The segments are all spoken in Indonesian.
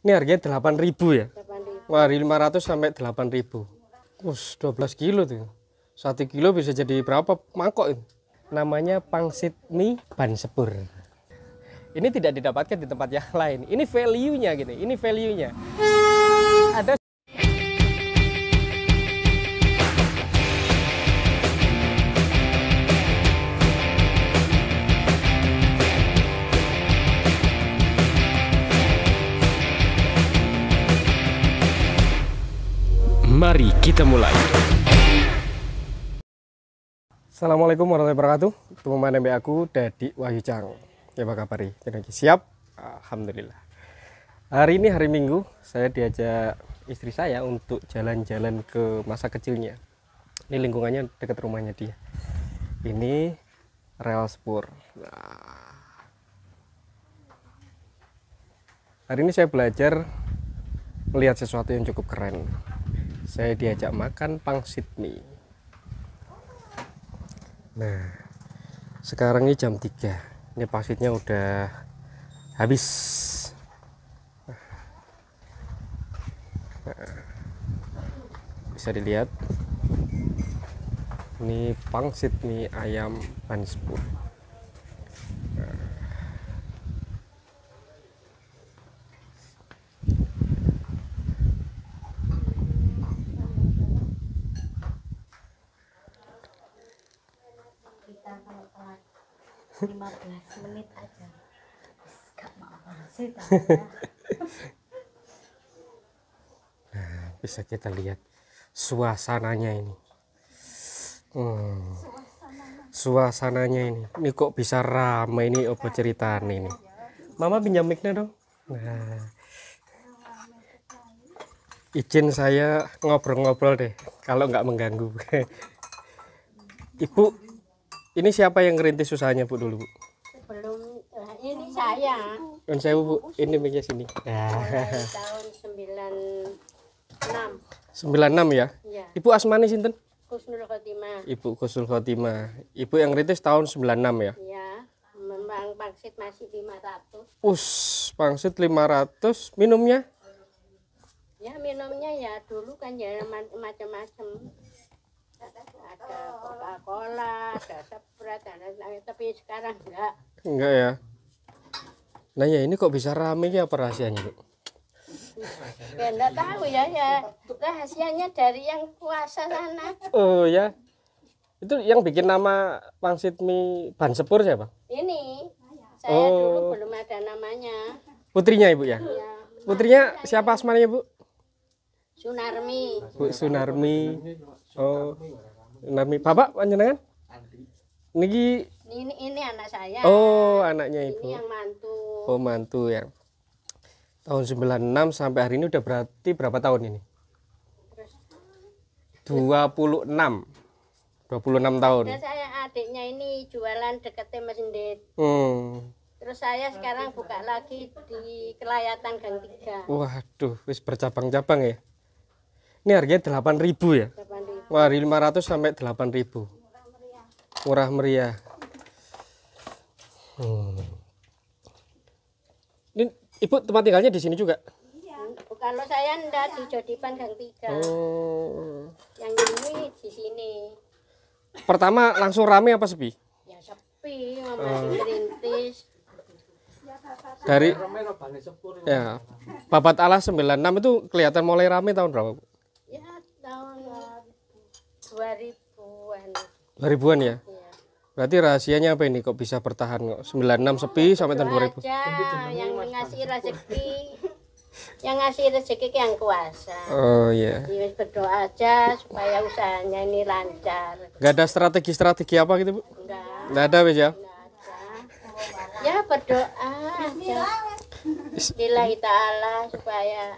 Ini harganya 8000 ya. 8000. Wah, 500 sampai 8000. Us, 12 kilo tuh. 1 kilo bisa jadi berapa mangkok itu? Namanya pangsit mie ban sepur. Ini tidak didapatkan di tempat yang lain. Ini value-nya gini, gitu, ini value-nya. Mari kita mulai. Assalamualaikum warahmatullahi wabarakatuh. Teman MB aku Dadi Wahyu Chang. Ya apa kabar? siap? Alhamdulillah. Hari ini hari Minggu, saya diajak istri saya untuk jalan-jalan ke masa kecilnya. Ini lingkungannya dekat rumahnya dia. Ini rel spur. Nah. Hari ini saya belajar melihat sesuatu yang cukup keren saya diajak makan pangsit mie nah sekarang ini jam 3 ini pangsitnya udah habis nah, bisa dilihat ini pangsit mie ayam panis semenit aja gak mau nah bisa kita lihat suasananya ini hmm. suasananya ini ini kok bisa ramai ini apa ceritaan ini mama pinjam micnya dong nah izin saya ngobrol-ngobrol deh kalau nggak mengganggu Ibu ini siapa yang ngerintis susahnya Bu dulu Bu? Nah, ini saya. Dan saya ini meja sini. Nah. tahun 96. 96 enam ya. Iya. Ibu Asmani sinten? Kusnul Khotimah. Ibu Kusnul Khotimah. Ibu yang kritis tahun sembilan enam ya? Iya. Membang pangsit masih 500. Us, pangsit ratus? Minumnya? Ya, minumnya ya dulu kan ya macam-macam ada Coca-Cola, ada Sprite, ada tapi sekarang enggak enggak ya nah ya ini kok bisa rame ya apa rahasianya Bu? ya enggak tahu ya ya rahasianya dari yang kuasa sana oh ya itu yang bikin nama pangsit mie ban sepur siapa ini saya oh. dulu belum ada namanya putrinya ibu ya, ya. putrinya siapa asmanya bu Sunarmi bu Sunarmi oh Sunarmi bapak panjenengan niki ini ini anak saya oh anaknya ibu ini yang mantu oh mantu ya tahun 96 sampai hari ini udah berarti berapa tahun ini 26 26 tahun Dan saya adiknya ini jualan deketnya mesin hmm. terus saya sekarang buka lagi di kelayatan gang 3 waduh wis bercabang-cabang ya ini harganya 8000 ya 8000 Wah, 500 sampai 8000 murah meriah Hmm. Ini ibu tempat tinggalnya di sini juga? Iya. Oh, kalau saya ndak di Jodipan Gang 3. Oh. Yang ini di sini. Pertama langsung rame apa sepi? Ya sepi, masih oh. uh. merintis. Dari ya, Babat sembilan 96 itu kelihatan mulai rame tahun berapa, Bu? Ya, tahun 2000-an. 2000-an ya? Berarti rahasianya apa ini kok bisa bertahan kok? 96 sepi sampai tahun 2000. yang ngasih rezeki. yang ngasih rezeki yang kuasa. Oh iya. Yeah. Jadi berdoa aja supaya usahanya ini lancar. Gak ada strategi-strategi apa gitu, Bu? Enggak. ada, Bu, ya? Ya berdoa aja. Lillahi taala supaya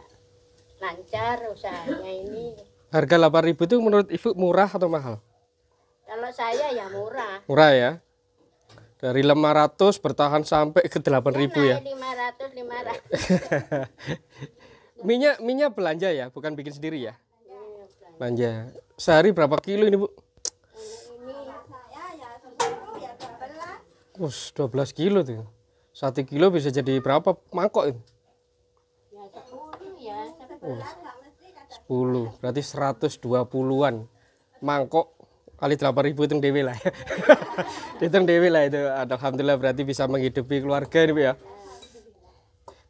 lancar usahanya ini. Harga 8.000 itu menurut Ibu murah atau mahal? Kalau saya ya murah. Murah ya. Dari 500 bertahan sampai ke 8000 iya, ya. 500 500. minyak minyak belanja ya, bukan bikin sendiri ya. Belanja. Sehari berapa kilo ini, Bu? Us, 12 kilo tuh. Satu kilo bisa jadi berapa mangkok itu? Ya, 10 ya. 10. Berarti 120-an mangkok kali 8000 itu dewi lah itu dewi lah itu alhamdulillah berarti bisa menghidupi keluarga ini bu ya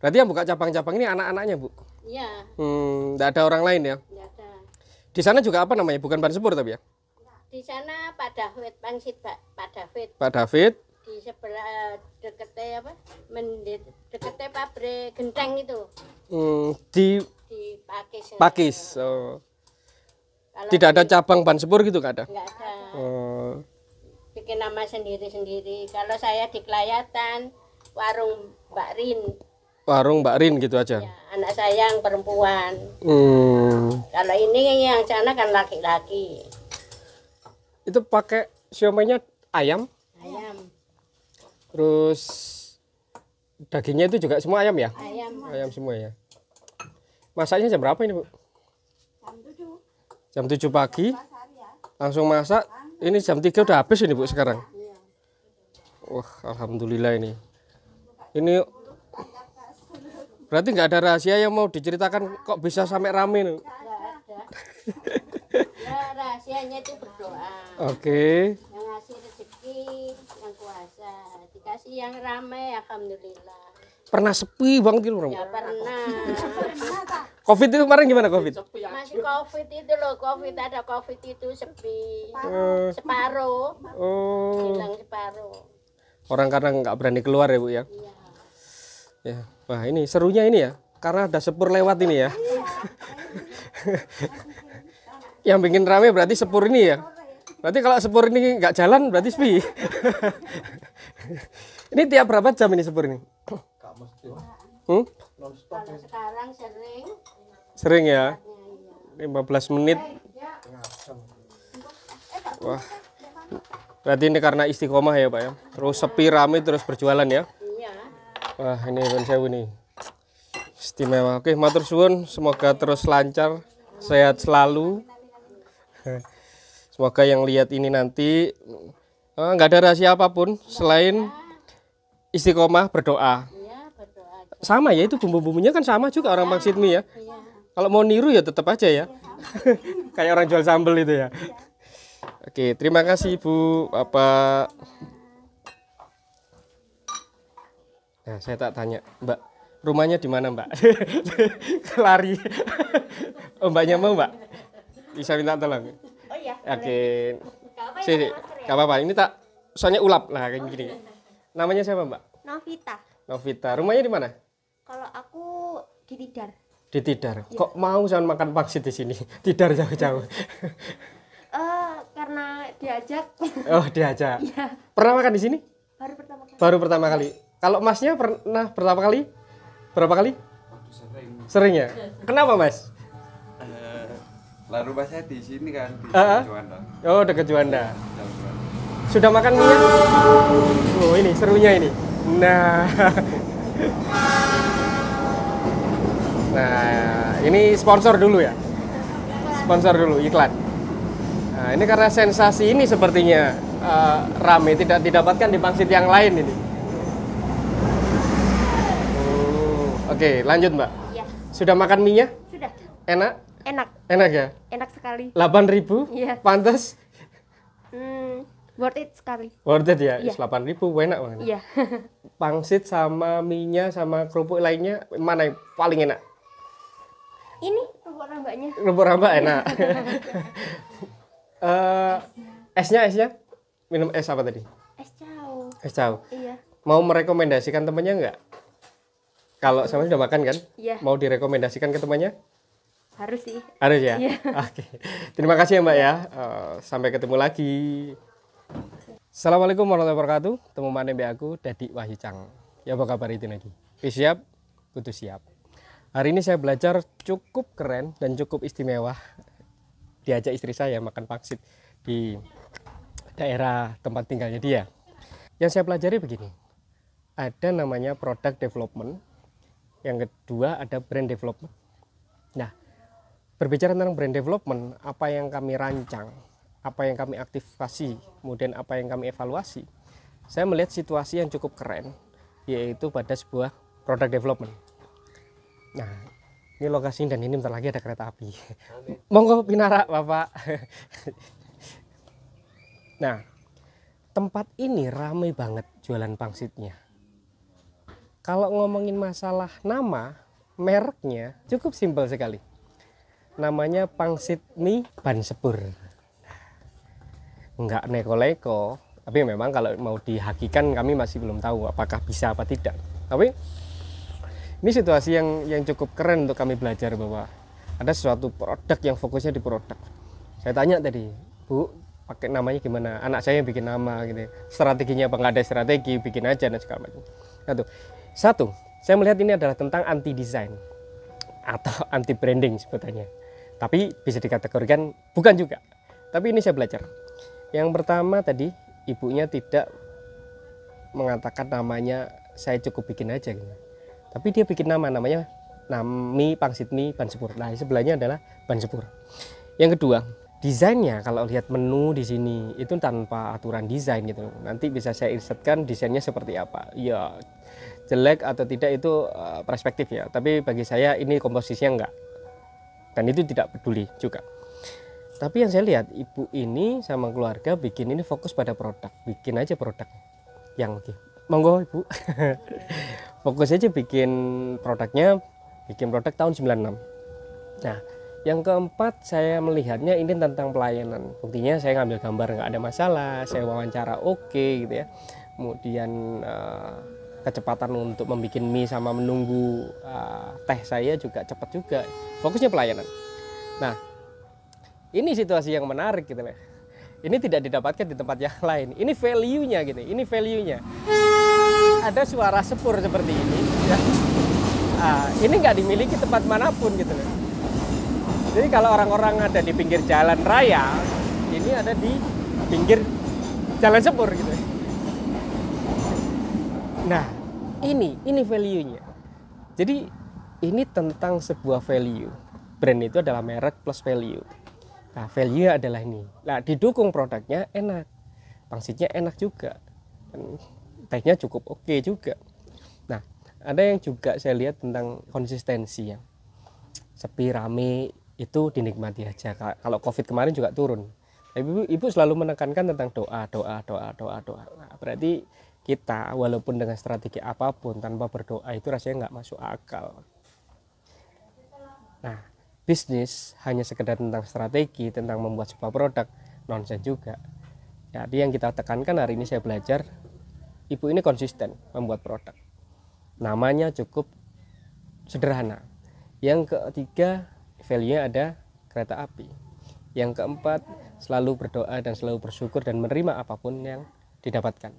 berarti yang buka cabang-cabang ini anak-anaknya bu iya hmm, tidak ada orang lain ya tidak ada di sana juga apa namanya bukan ban sepur tapi ya di sana Pak David pangsit Pak Pak David Pak David di sebelah eh, deketnya apa mendet deketnya pabrik genteng itu hmm, di di Pakis Pakis oh. Kalau Tidak ada cabang ban sepur gitu nggak ada? ada. Oh. Bikin nama sendiri-sendiri. Kalau saya di Kelayatan, warung Mbak Rin. Warung Mbak Rin gitu aja. Ya, anak saya yang perempuan. Hmm. Kalau ini yang sana kan laki-laki. Itu pakai siomaynya ayam? Ayam. Terus dagingnya itu juga semua ayam ya? Ayam. Ayam semua ya. Masaknya jam berapa ini, Bu? jam 7 pagi langsung masak ini jam 3 udah habis ini Bu sekarang wah Alhamdulillah ini ini berarti nggak ada rahasia yang mau diceritakan kok bisa sampai rame nih ya, rahasianya itu berdoa oke yang ngasih rezeki yang kuasa dikasih yang ramai Alhamdulillah pernah sepi banget gitu Romo? Ya pernah. Covid itu kemarin gimana Covid? Masih Covid itu loh, Covid ada Covid itu sepi. Eh. separuh. Oh. Hilang separuh. Orang karena nggak berani keluar ya, Bu ya. Iya. Ya. Wah, ini serunya ini ya. Karena ada sepur lewat ini ya. Iya. Yang bikin rame berarti sepur ini ya. Berarti kalau sepur ini nggak jalan berarti sepi. ini tiap berapa jam ini sepur ini? Hmm? Ya. sekarang sering. Sering ya? 15 iya, iya. menit. Eh, iya. eh, Wah. Berarti ini karena istiqomah ya Pak ya? Terus sepi rame terus berjualan ya? Iya. Wah ini kan saya ini Istimewa. Oke matur suwun. Semoga terus lancar. Sehat selalu. Semoga yang lihat ini nanti eh, nggak eh, ada rahasia apapun selain istiqomah berdoa sama ya itu bumbu-bumbunya kan sama juga orang pangsit mie ya iya. kalau mau niru ya tetap aja ya iya. kayak orang jual sambel itu ya iya. oke terima kasih Bu Bapak nah saya tak tanya Mbak rumahnya di mana Mbak Kelari. oh, Mbaknya mau Mbak bisa minta tolong oh iya oke sih ya. nggak apa-apa ini tak soalnya ulap lah kayak gini namanya siapa Mbak Novita Novita rumahnya di mana kalau aku di Tidar. Di Tidar. Ya. Kok mau jangan makan pangsit di sini? Tidar jauh-jauh. uh, karena diajak. Oh, diajak. ya. Pernah makan di sini? Baru pertama kali. Baru pertama kali. Kalau Masnya pernah pertama kali? Berapa kali? Sering. Ya? Sering ya? Kenapa, Mas? Uh, eh, lah rumah saya di sini kan di uh ah, -huh. Ah. Juanda. Oh, dekat Juanda. Ya, Sudah makan mie? Oh, ini serunya ini. Nah. Nah, ini sponsor dulu ya. Sponsor dulu iklan. Nah, ini karena sensasi ini sepertinya uh, rame tidak didapatkan di pangsit yang lain ini. Uh, Oke, okay, lanjut Mbak. Ya. Sudah makan mie nya? Sudah. Enak? Enak. Enak ya? Enak sekali. Delapan ribu? Iya. Pantas? Hmm, worth it sekali. Worth it ya? ya. ribu, enak banget. Iya. pangsit sama mie nya sama kerupuk lainnya, mana yang paling enak? ini rambak rambaknya rambak rambak enak uh, esnya esnya minum es apa tadi es cao es cao iya mau merekomendasikan temannya enggak kalau sama sudah makan kan iya mau direkomendasikan ke temannya harus sih harus ya iya. oke okay. terima kasih ya mbak ya uh, sampai ketemu lagi Assalamualaikum warahmatullahi wabarakatuh. Temu mana ya be aku Dadi Wahyucang. Ya apa kabar itu lagi? Siap? Kudu siap. Hari ini saya belajar cukup keren dan cukup istimewa. Diajak istri saya makan pangsit di daerah tempat tinggalnya dia. Yang saya pelajari begini. Ada namanya product development. Yang kedua ada brand development. Nah, berbicara tentang brand development, apa yang kami rancang, apa yang kami aktifasi kemudian apa yang kami evaluasi, saya melihat situasi yang cukup keren, yaitu pada sebuah product development Nah, ini lokasi dan ini bentar lagi ada kereta api. Amin. Monggo pinara, Bapak. nah, tempat ini ramai banget jualan pangsitnya. Kalau ngomongin masalah nama, mereknya cukup simpel sekali. Namanya pangsit mie Sepur. Enggak nah, neko leko. tapi memang kalau mau dihakikan kami masih belum tahu apakah bisa apa tidak. Tapi ini situasi yang yang cukup keren untuk kami belajar bahwa ada suatu produk yang fokusnya di produk saya tanya tadi bu pakai namanya gimana anak saya yang bikin nama gitu strateginya apa nggak ada strategi bikin aja dan segala macam satu satu saya melihat ini adalah tentang anti desain atau anti branding sebetulnya tapi bisa dikategorikan bukan juga tapi ini saya belajar yang pertama tadi ibunya tidak mengatakan namanya saya cukup bikin aja gitu tapi dia bikin nama namanya Nami Pangsit Mie sepur. nah sebelahnya adalah sepur. yang kedua desainnya kalau lihat menu di sini itu tanpa aturan desain gitu nanti bisa saya insertkan desainnya seperti apa ya jelek atau tidak itu eh, perspektif ya tapi bagi saya ini komposisinya enggak dan itu tidak peduli juga tapi yang saya lihat ibu ini sama keluarga bikin ini fokus pada produk bikin aja produk yang monggo ibu fokus aja bikin produknya bikin produk tahun 96 nah yang keempat saya melihatnya ini tentang pelayanan buktinya saya ngambil gambar nggak ada masalah saya wawancara oke okay, gitu ya kemudian uh, kecepatan untuk membuat mie sama menunggu uh, teh saya juga cepat juga fokusnya pelayanan nah ini situasi yang menarik gitu ya. ini tidak didapatkan di tempat yang lain ini value nya gitu ini value nya ada suara sepur seperti ini ya. Nah, ini nggak dimiliki tempat manapun gitu loh. Jadi kalau orang-orang ada di pinggir jalan raya, ini ada di pinggir jalan sepur gitu. Nah, ini ini value-nya. Jadi ini tentang sebuah value. Brand itu adalah merek plus value. Nah, value adalah ini. Nah, didukung produknya enak. Pangsitnya enak juga. Hmm prakteknya cukup oke okay juga nah ada yang juga saya lihat tentang konsistensi yang sepi rame itu dinikmati aja kalau covid kemarin juga turun ibu ibu selalu menekankan tentang doa doa doa doa doa nah, berarti kita walaupun dengan strategi apapun tanpa berdoa itu rasanya nggak masuk akal nah bisnis hanya sekedar tentang strategi tentang membuat sebuah produk nonsen juga jadi yang kita tekankan hari ini saya belajar ibu ini konsisten membuat produk. Namanya cukup sederhana. Yang ketiga, value ada kereta api. Yang keempat, selalu berdoa dan selalu bersyukur dan menerima apapun yang didapatkan.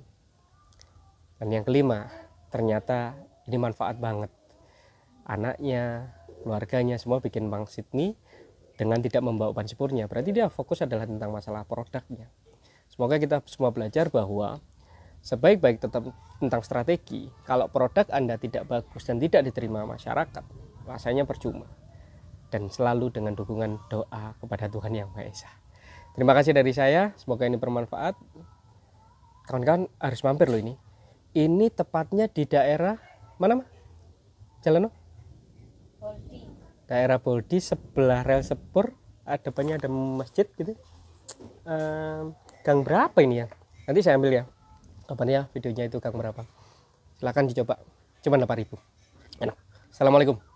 Dan yang kelima, ternyata ini manfaat banget. Anaknya, keluarganya semua bikin Bang Sydney dengan tidak membawa bahan sepurnya. Berarti dia fokus adalah tentang masalah produknya. Semoga kita semua belajar bahwa sebaik-baik tetap tentang strategi, kalau produk Anda tidak bagus dan tidak diterima masyarakat, rasanya percuma. Dan selalu dengan dukungan doa kepada Tuhan Yang Maha Esa. Terima kasih dari saya, semoga ini bermanfaat. Kawan-kawan harus mampir loh ini. Ini tepatnya di daerah mana, Ma? Jalan Daerah Boldi sebelah rel sepur, depannya ada masjid gitu. Um, gang berapa ini ya? Nanti saya ambil ya nih ya videonya itu Kang berapa silahkan dicoba cuma 8000 enak Assalamualaikum